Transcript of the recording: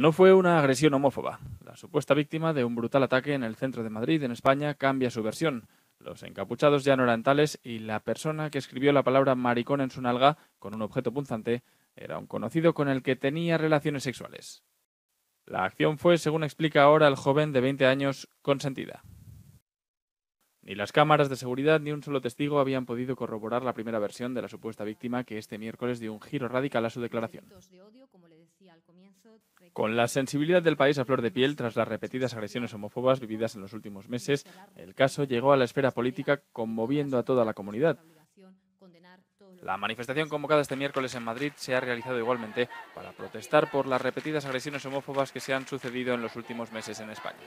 No fue una agresión homófoba. La supuesta víctima de un brutal ataque en el centro de Madrid, en España, cambia su versión. Los encapuchados ya no eran tales y la persona que escribió la palabra maricón en su nalga con un objeto punzante era un conocido con el que tenía relaciones sexuales. La acción fue, según explica ahora el joven de 20 años, consentida. Ni las cámaras de seguridad ni un solo testigo habían podido corroborar la primera versión de la supuesta víctima que este miércoles dio un giro radical a su declaración. Con la sensibilidad del país a flor de piel tras las repetidas agresiones homófobas vividas en los últimos meses, el caso llegó a la esfera política conmoviendo a toda la comunidad. La manifestación convocada este miércoles en Madrid se ha realizado igualmente para protestar por las repetidas agresiones homófobas que se han sucedido en los últimos meses en España.